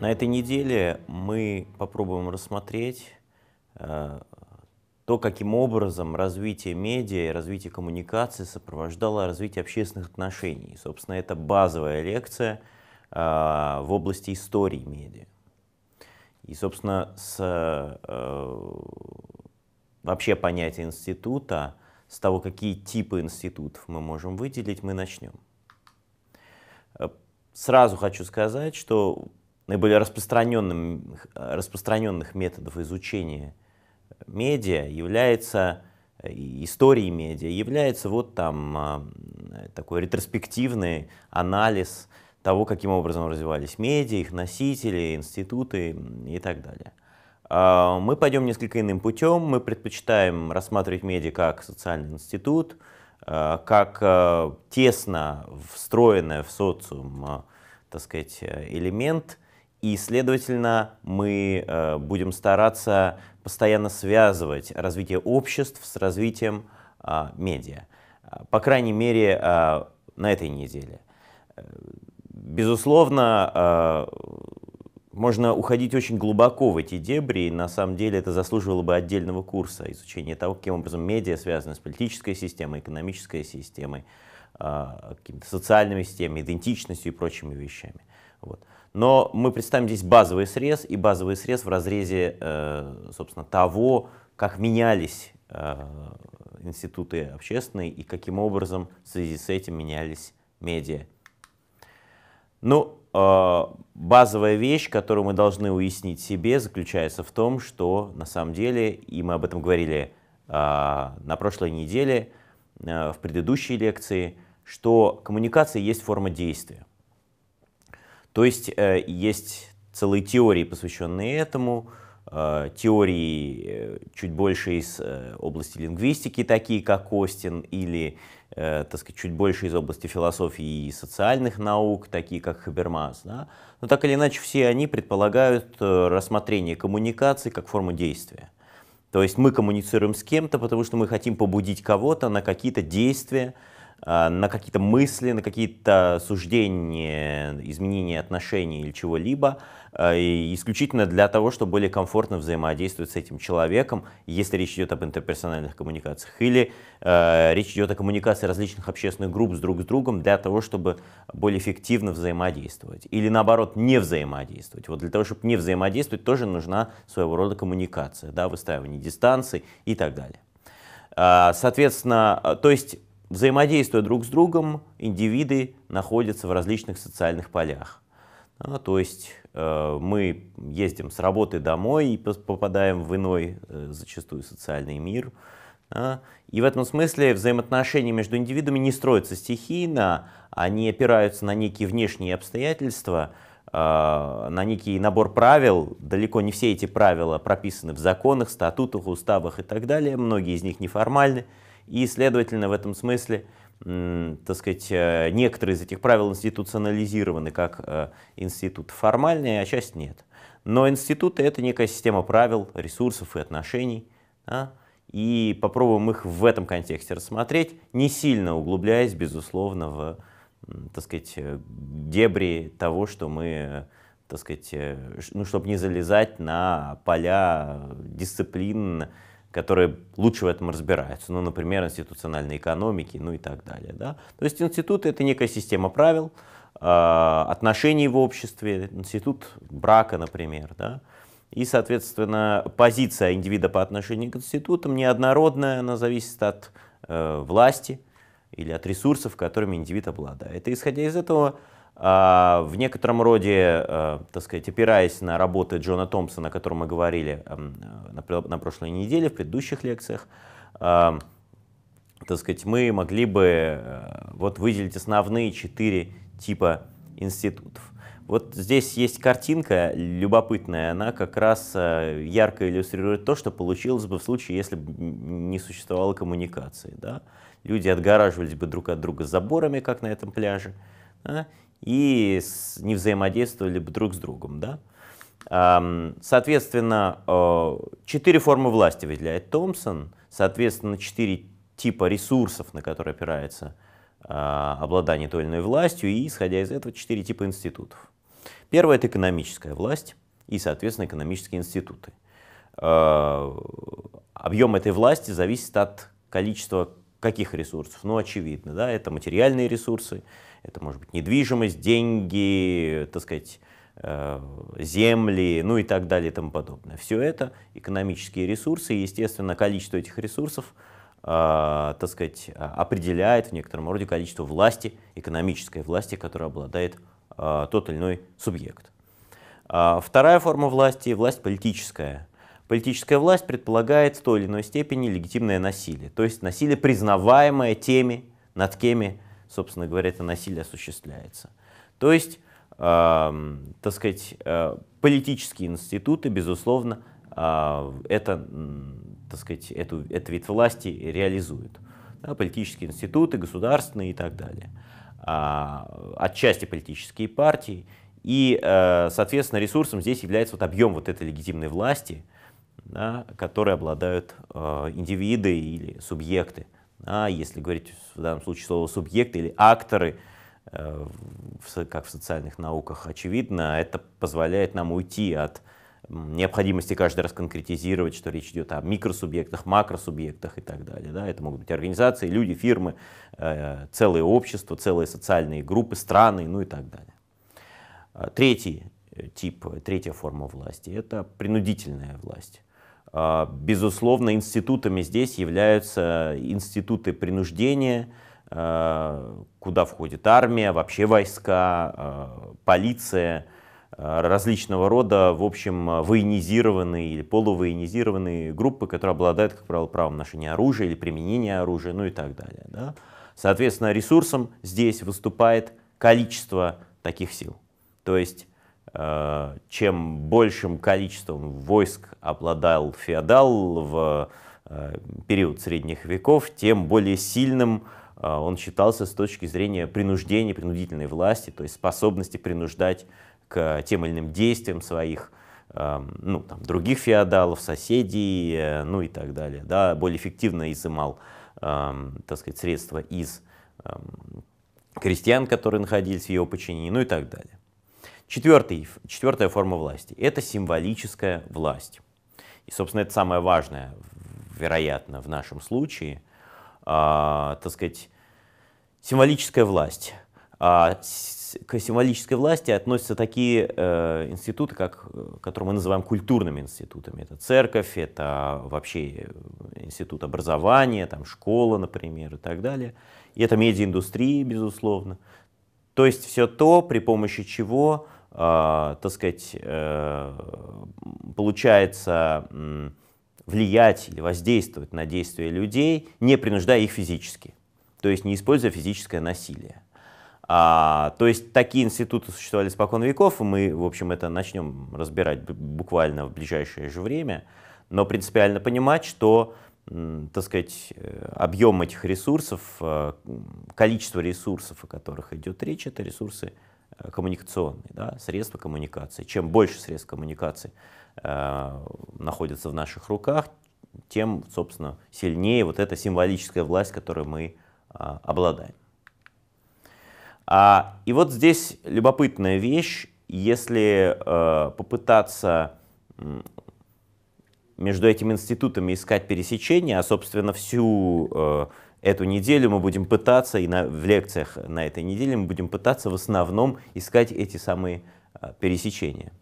На этой неделе мы попробуем рассмотреть э, то, каким образом развитие медиа и развитие коммуникации сопровождало развитие общественных отношений. собственно, это базовая лекция э, в области истории медиа. И, собственно, с э, вообще понятия института, с того, какие типы институтов мы можем выделить, мы начнем. Э, сразу хочу сказать, что наиболее распространенным, э, распространенных методов изучения медиа является э, истории медиа является вот там э, такой ретроспективный анализ того, каким образом развивались медиа, их носители, институты и так далее. А, мы пойдем несколько иным путем. Мы предпочитаем рассматривать медиа как социальный институт, как тесно встроенное в социум так сказать, элемент, и, следовательно, мы э, будем стараться постоянно связывать развитие обществ с развитием а, медиа. А, по крайней мере, а, на этой неделе. Э, безусловно, можно уходить очень глубоко в эти дебри, и на самом деле это заслуживало бы отдельного курса изучения того, каким образом медиа связаны с политической системой, экономической системой, какими-то социальными системами, идентичностью и прочими вещами. Вот. Но мы представим здесь базовый срез и базовый срез в разрезе, э, собственно, того, как менялись э, институты общественные и каким образом в связи с этим менялись медиа. Ну, э, базовая вещь, которую мы должны уяснить себе, заключается в том, что на самом деле, и мы об этом говорили э, на прошлой неделе, э, в предыдущей лекции, что коммуникация есть форма действия. То есть э, есть целые теории, посвященные этому, э, теории э, чуть больше из области лингвистики, такие как Остин, или, так сказать, чуть больше из области философии и социальных наук, такие как Хабермас. Да? Но так или иначе, все они предполагают рассмотрение коммуникации как форму действия. То есть мы коммуницируем с кем-то, потому что мы хотим побудить кого-то на какие-то действия, а, на какие-то мысли, на какие-то суждения, изменения отношений или чего-либо, а, исключительно для того, чтобы более комфортно взаимодействовать с этим человеком, если речь идет об интерперсональных коммуникациях, или э, речь идет о коммуникации различных общественных групп с друг с другом для того, чтобы более эффективно взаимодействовать, или наоборот не взаимодействовать. Вот для того, чтобы не взаимодействовать, тоже нужна своего рода коммуникация, да, выстраивание дистанции и так далее. Соответственно, то есть Взаимодействуя друг с другом, индивиды находятся в различных социальных полях. А, то есть э, мы ездим с работы домой и попадаем в иной, э, зачастую, социальный мир. А. И в этом смысле взаимоотношения между индивидами не строятся стихийно, они опираются на некие внешние обстоятельства, а, на некий набор правил. Далеко не все эти правила прописаны в законах, статутах, уставах и так далее. Многие из них неформальны. И, следовательно, в этом смысле, так сказать, э, некоторые из этих правил институционализированы как э, институт формальный, а часть нет. Но институты — это некая система правил, ресурсов и отношений. Да? И попробуем их в этом контексте рассмотреть, не сильно углубляясь, безусловно, в так сказать, э, дебри того, что мы, так сказать, ну, чтобы не залезать на поля дисциплин, которые лучше в этом разбираются, ну, например, институциональной экономики, ну и так далее. Да? То есть институт — это некая система правил, а, отношений в обществе, институт брака, например. Да? И, соответственно, позиция индивида по отношению к институтам неоднородная, она зависит от э, власти или от ресурсов, которыми индивид обладает. И исходя из этого, а, в некотором роде, э, так сказать, опираясь на работы Джона Томпсона, о котором мы говорили эм, э, на прошлой неделе, в предыдущих лекциях, эм, так сказать, мы могли бы э, вот выделить основные четыре типа институтов. Вот здесь есть картинка любопытная, она как раз ярко иллюстрирует то, что получилось бы в случае, если бы не существовало коммуникации. Да? Люди отгораживались бы друг от друга заборами, как на этом пляже, да? и не взаимодействовали бы друг с другом. Да? Соответственно, э, четыре формы власти выделяет Томпсон, соответственно, четыре типа ресурсов, на которые опирается а, обладание той или иной властью, и, исходя из этого, четыре типа институтов. Первое – это экономическая власть и, соответственно, экономические институты. Э, объем этой власти зависит от количества каких ресурсов? Ну, очевидно, да, это материальные ресурсы, это может быть недвижимость, деньги, так сказать, э, земли, ну и так далее и тому подобное. Все это экономические ресурсы, и, естественно, количество этих ресурсов, э, так сказать, а, определяет в некотором роде количество власти, экономической власти, которой обладает э, тот или иной субъект. А, вторая форма власти – власть политическая. Политическая власть предполагает в той или иной степени легитимное насилие, то есть насилие, признаваемое теми, над кеми собственно говоря, это насилие осуществляется. То есть, э, так сказать, э, политические институты, безусловно, э, это, так сказать, эту, эту вид власти реализуют. Да, политические институты, государственные и так далее. А, отчасти политические партии. И, э, соответственно, ресурсом здесь является вот объем вот этой легитимной власти, да, которой обладают э, индивиды или субъекты а если говорить в данном случае слово субъект или акторы, э, как в социальных науках, очевидно, это позволяет нам уйти от необходимости каждый раз конкретизировать, что речь идет о микросубъектах, макросубъектах и так далее. Да? Это могут быть организации, люди, фирмы, э, целые общества, целые социальные группы, страны, ну и так далее. А, третий э, тип, третья форма власти – это принудительная власть. А, безусловно, институтами здесь являются институты принуждения, а, куда входит армия, вообще войска, а, полиция, различного рода, в общем, военизированные или полувоенизированные группы, которые обладают, как правило, правом ношения оружия или применения оружия, ну и так далее. Да? Соответственно, ресурсом здесь выступает количество таких сил. То есть Э, чем большим количеством войск обладал феодал в э, период средних веков, тем более сильным э, он считался с точки зрения принуждения, принудительной власти, то есть способности принуждать к тем или иным действиям своих эм, ну, там, других феодалов, соседей, ну и так далее. Да, более эффективно изымал, эм, так сказать, средства из эм, крестьян, которые находились в его подчинении, ну и так далее. Четвертый, четвертая форма власти — это символическая власть. И, собственно, это самое важное, вероятно, в нашем случае, а, так сказать, символическая власть. А, к символической власти относятся такие э, институты, как, которые мы называем культурными институтами. Это церковь, это вообще э, институт образования, там школа, например, и так далее. И это медиаиндустрия, безусловно. То есть все то, при помощи чего Э, так сказать, э, получается влиять или воздействовать на действия людей, не принуждая их физически, то есть не используя физическое насилие. А, то есть такие институты существовали спокон веков, и мы, в общем, это начнем разбирать буквально в ближайшее же время, но принципиально понимать, что, так сказать, э, объем этих ресурсов, количество ресурсов, о которых идет речь, это ресурсы коммуникационные, да, средства коммуникации. Чем больше средств коммуникации э, находится в наших руках, тем, собственно, сильнее вот эта символическая власть, которой мы э, обладаем. А, и вот здесь любопытная вещь, если э, попытаться между этими институтами искать пересечения, а, собственно, всю э, эту неделю мы будем пытаться, и на, в лекциях на этой неделе мы будем пытаться в основном искать эти самые а, пересечения.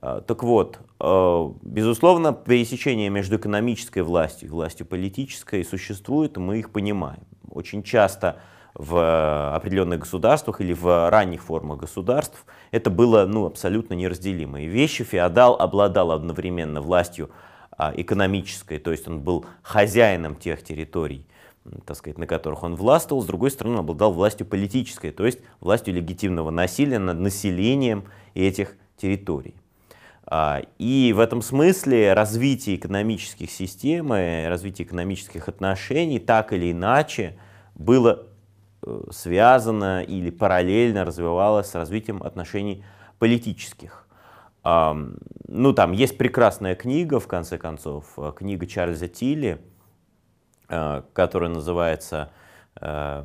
А, так вот, а, безусловно, пересечения между экономической властью и властью политической существуют, мы их понимаем. Очень часто в а, определенных государствах или в ранних формах государств, это было ну, абсолютно неразделимые вещи. Феодал обладал одновременно властью а, экономической, то есть он был хозяином тех территорий, так сказать, на которых он властвовал, с другой стороны, он обладал властью политической, то есть властью легитимного насилия над населением этих территорий. А, и в этом смысле развитие экономических систем и э, развитие экономических отношений так или иначе было э, связано или параллельно развивалось с развитием отношений политических. Ну, там есть прекрасная книга, в конце концов, э, книга Чарльза Тилли – Э, который называется э,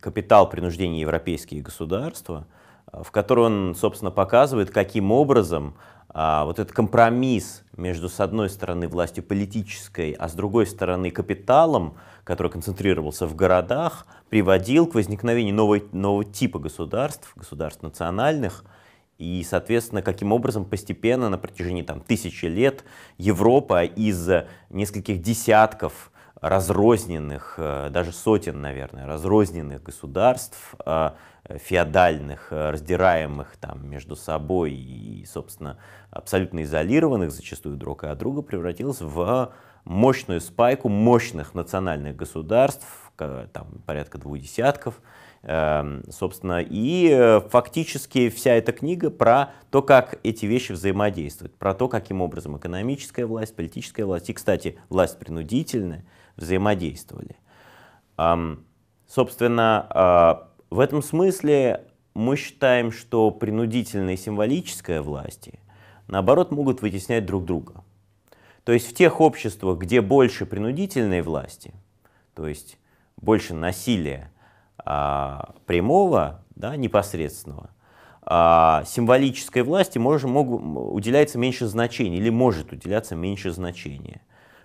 «Капитал принуждения европейские государства», э, в которой он, собственно, показывает, каким образом вот этот компромисс между, с одной стороны, властью политической, а с другой стороны, капиталом, который концентрировался в городах, приводил к возникновению новой, нового типа государств, государств национальных, и, соответственно, каким образом постепенно на протяжении там, тысячи лет Европа из нескольких десятков разрозненных, э, даже сотен, наверное, разрозненных государств, э, феодальных, э, раздираемых там между собой и, собственно, абсолютно изолированных зачастую друг от друга, превратилось в мощную спайку мощных национальных государств, там порядка двух десятков, Эм, собственно, и э, фактически вся эта книга про то, как эти вещи взаимодействуют, про то, каким образом экономическая власть, политическая власть и, кстати, власть принудительная взаимодействовали. Эм, собственно, э, в этом смысле мы считаем, что принудительная и символическая власти, наоборот, могут вытеснять друг друга. То есть в тех обществах, где больше принудительной власти, то есть больше насилия, а, прямого, да, непосредственного, а символической власти может, могут, уделяется меньше значения или может уделяться меньше значения.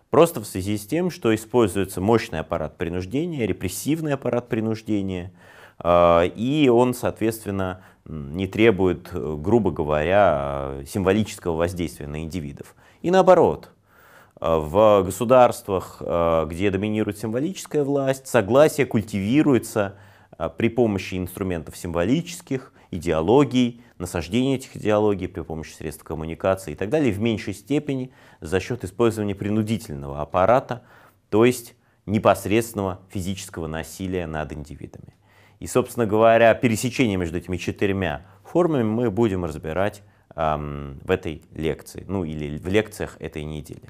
Просто в связи с тем, что используется мощный аппарат принуждения, репрессивный аппарат принуждения, а, и он, соответственно, не требует, грубо говоря, символического воздействия на индивидов. И наоборот, в государствах, а, где доминирует символическая власть, согласие культивируется – а, при помощи инструментов символических, идеологий, насаждения этих идеологий, при помощи средств коммуникации и так далее, в меньшей степени за счет использования принудительного аппарата, то есть непосредственного физического насилия над индивидами. И, собственно говоря, пересечение между этими четырьмя формами мы будем разбирать эм, в этой лекции, ну или в лекциях этой недели.